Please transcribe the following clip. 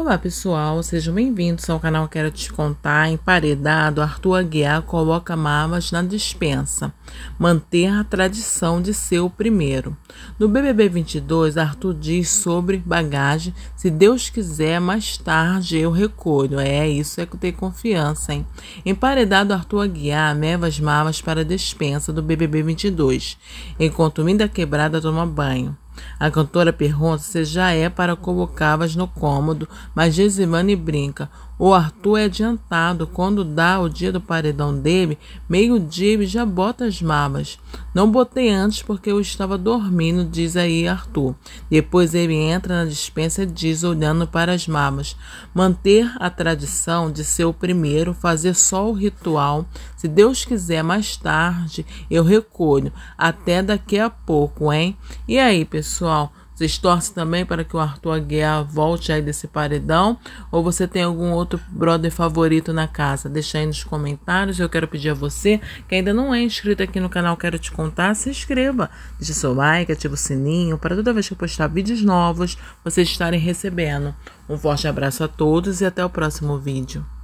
Olá pessoal, sejam bem-vindos ao canal Quero Te Contar. Emparedado, Arthur Aguiar coloca mamas na dispensa. Manter a tradição de ser o primeiro. No BBB 22, Arthur diz sobre bagagem. Se Deus quiser, mais tarde eu recolho. É, isso é ter confiança, hein? Emparedado, Arthur Aguiar leva as mamas para a dispensa do BBB 22, enquanto Minda Quebrada toma banho. A cantora pergunta se já é para colocá-las no cômodo, mas Gesimane brinca. O Arthur é adiantado, quando dá o dia do paredão dele, meio-dia ele já bota as malas. Não botei antes porque eu estava dormindo, diz aí Arthur. Depois ele entra na dispensa e diz, olhando para as mamas: manter a tradição de ser o primeiro, fazer só o ritual. Se Deus quiser, mais tarde eu recolho, até daqui a pouco, hein? E aí, pessoal? Vocês torcem também para que o Arthur Aguiar volte aí desse paredão? Ou você tem algum outro brother favorito na casa? Deixa aí nos comentários. Eu quero pedir a você que ainda não é inscrito aqui no canal Quero Te Contar, se inscreva. Deixa seu like, ativa o sininho para toda vez que eu postar vídeos novos vocês estarem recebendo. Um forte abraço a todos e até o próximo vídeo.